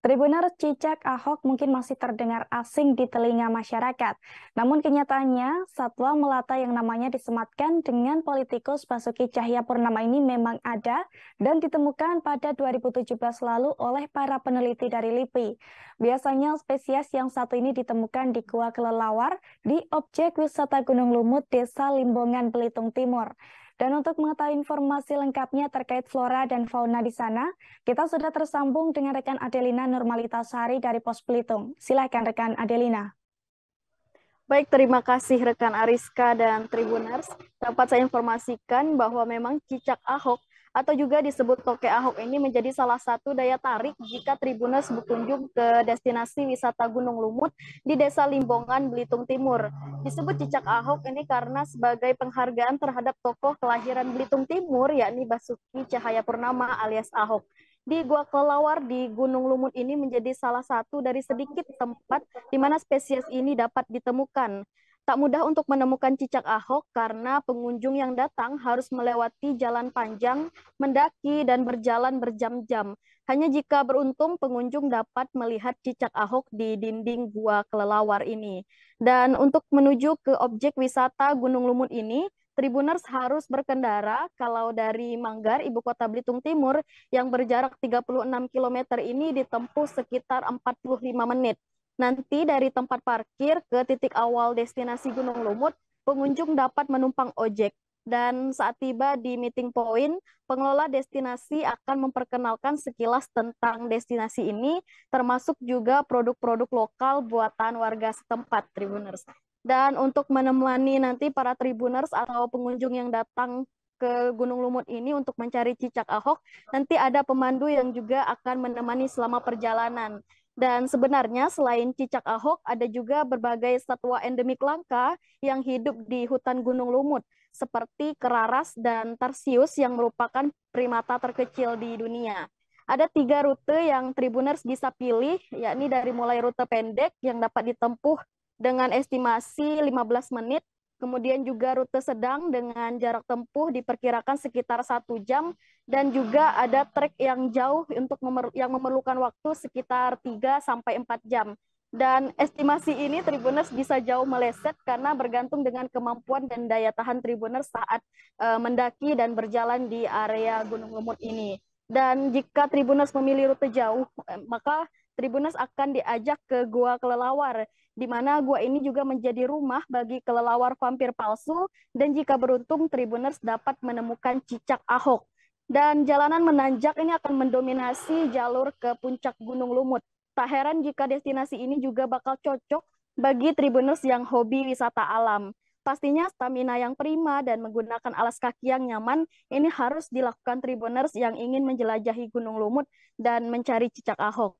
Tribuner Cicak Ahok mungkin masih terdengar asing di telinga masyarakat. Namun kenyataannya, satwa melata yang namanya disematkan dengan politikus Basuki Cahaya Purnama ini memang ada dan ditemukan pada 2017 lalu oleh para peneliti dari LIPI. Biasanya spesies yang satu ini ditemukan di Gua Kelelawar di objek wisata Gunung Lumut, Desa Limbongan, Belitung Timur. Dan untuk mengetahui informasi lengkapnya terkait flora dan fauna di sana, kita sudah tersambung dengan rekan Adelina Normalitasari dari Pos Pelitung. Silakan rekan Adelina. Baik, terima kasih rekan Ariska dan Tribuners. Dapat saya informasikan bahwa memang cicak ahok atau juga disebut Toke Ahok ini menjadi salah satu daya tarik jika Tribuners berkunjung ke destinasi wisata Gunung Lumut di Desa Limbongan, Belitung Timur. Disebut cicak Ahok ini karena sebagai penghargaan terhadap tokoh kelahiran Belitung Timur, yakni Basuki Cahaya Purnama alias Ahok di Gua Kelawar di Gunung Lumut ini menjadi salah satu dari sedikit tempat di mana spesies ini dapat ditemukan. Tak mudah untuk menemukan cicak Ahok karena pengunjung yang datang harus melewati jalan panjang, mendaki, dan berjalan berjam-jam. Hanya jika beruntung, pengunjung dapat melihat cicak Ahok di dinding gua kelelawar ini. Dan untuk menuju ke objek wisata Gunung Lumut ini, Tribuners harus berkendara kalau dari Manggar, ibu kota Belitung Timur, yang berjarak 36 km ini ditempuh sekitar 45 menit. Nanti dari tempat parkir ke titik awal destinasi Gunung Lumut, pengunjung dapat menumpang ojek. Dan saat tiba di meeting point, pengelola destinasi akan memperkenalkan sekilas tentang destinasi ini, termasuk juga produk-produk lokal buatan warga setempat, Tribuners. Dan untuk menemani nanti para Tribuners atau pengunjung yang datang ke Gunung Lumut ini untuk mencari cicak Ahok, nanti ada pemandu yang juga akan menemani selama perjalanan. Dan sebenarnya selain cicak ahok, ada juga berbagai satwa endemik langka yang hidup di hutan Gunung Lumut, seperti keraras dan tarsius yang merupakan primata terkecil di dunia. Ada tiga rute yang tribuners bisa pilih, yakni dari mulai rute pendek yang dapat ditempuh dengan estimasi 15 menit Kemudian juga rute sedang dengan jarak tempuh diperkirakan sekitar satu jam dan juga ada trek yang jauh untuk memer yang memerlukan waktu sekitar 3 sampai 4 jam. Dan estimasi ini Tribuners bisa jauh meleset karena bergantung dengan kemampuan dan daya tahan Tribuners saat uh, mendaki dan berjalan di area Gunung Lemut ini. Dan jika Tribuners memilih rute jauh, eh, maka Tribuners akan diajak ke Gua Kelelawar, di mana gua ini juga menjadi rumah bagi kelelawar vampir palsu, dan jika beruntung Tribuners dapat menemukan cicak Ahok. Dan jalanan menanjak ini akan mendominasi jalur ke puncak Gunung Lumut. Tak heran jika destinasi ini juga bakal cocok bagi Tribuners yang hobi wisata alam. Pastinya stamina yang prima dan menggunakan alas kaki yang nyaman ini harus dilakukan Tribuners yang ingin menjelajahi Gunung Lumut dan mencari cicak Ahok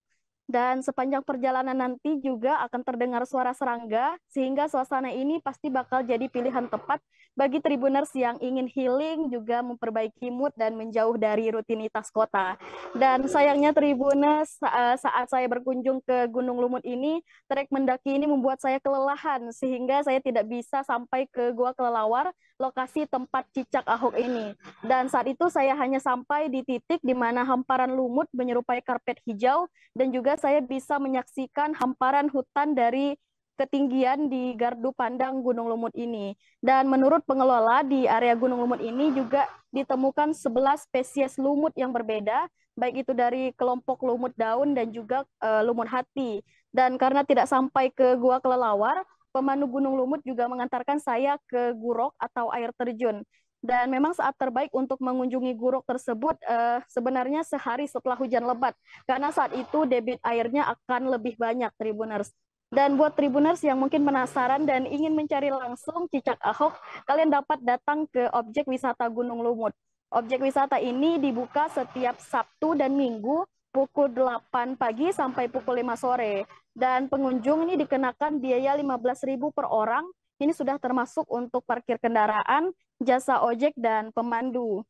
dan sepanjang perjalanan nanti juga akan terdengar suara serangga, sehingga suasana ini pasti bakal jadi pilihan tepat bagi tribuners yang ingin healing, juga memperbaiki mood dan menjauh dari rutinitas kota. Dan sayangnya tribuners eh, saat saya berkunjung ke Gunung Lumut ini, trek mendaki ini membuat saya kelelahan, sehingga saya tidak bisa sampai ke Gua Kelelawar, lokasi tempat cicak Ahok ini. Dan saat itu saya hanya sampai di titik di mana hamparan lumut menyerupai karpet hijau, dan juga saya bisa menyaksikan hamparan hutan dari ketinggian di Gardu Pandang Gunung Lumut ini. Dan menurut pengelola di area Gunung Lumut ini juga ditemukan 11 spesies lumut yang berbeda, baik itu dari kelompok lumut daun dan juga e, lumut hati. Dan karena tidak sampai ke Gua Kelelawar, pemandu Gunung Lumut juga mengantarkan saya ke Gurok atau air terjun dan memang saat terbaik untuk mengunjungi guruk tersebut eh, sebenarnya sehari setelah hujan lebat karena saat itu debit airnya akan lebih banyak tribuners dan buat tribuners yang mungkin penasaran dan ingin mencari langsung cicak ahok kalian dapat datang ke objek wisata Gunung Lumut objek wisata ini dibuka setiap Sabtu dan Minggu pukul 8 pagi sampai pukul 5 sore dan pengunjung ini dikenakan biaya 15.000 per orang ini sudah termasuk untuk parkir kendaraan, jasa ojek, dan pemandu.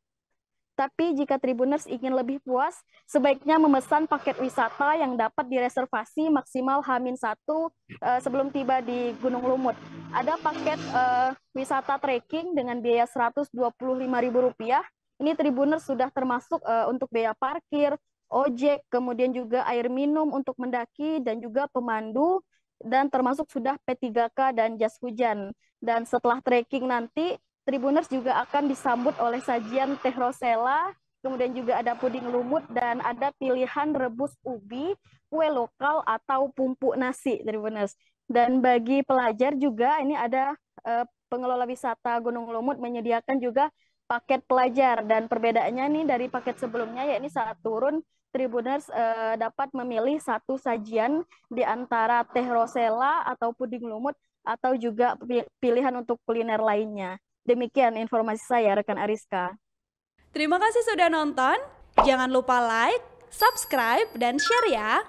Tapi jika Tribuners ingin lebih puas, sebaiknya memesan paket wisata yang dapat direservasi maksimal Hamin 1 eh, sebelum tiba di Gunung Lumut. Ada paket eh, wisata trekking dengan biaya Rp125.000. Ini Tribuners sudah termasuk eh, untuk biaya parkir, ojek, kemudian juga air minum untuk mendaki dan juga pemandu dan termasuk sudah P3K dan jas hujan. Dan setelah trekking nanti Tribuners juga akan disambut oleh sajian teh rosella, kemudian juga ada puding lumut dan ada pilihan rebus ubi, kue lokal atau pumpu nasi Tribuners. Dan bagi pelajar juga ini ada eh, pengelola wisata Gunung Lumut menyediakan juga paket pelajar dan perbedaannya nih dari paket sebelumnya yakni saat turun Tribuners eh, dapat memilih satu sajian di antara teh rosella atau puding lumut atau juga pilihan untuk kuliner lainnya. Demikian informasi saya rekan Ariska. Terima kasih sudah nonton. Jangan lupa like, subscribe dan share ya.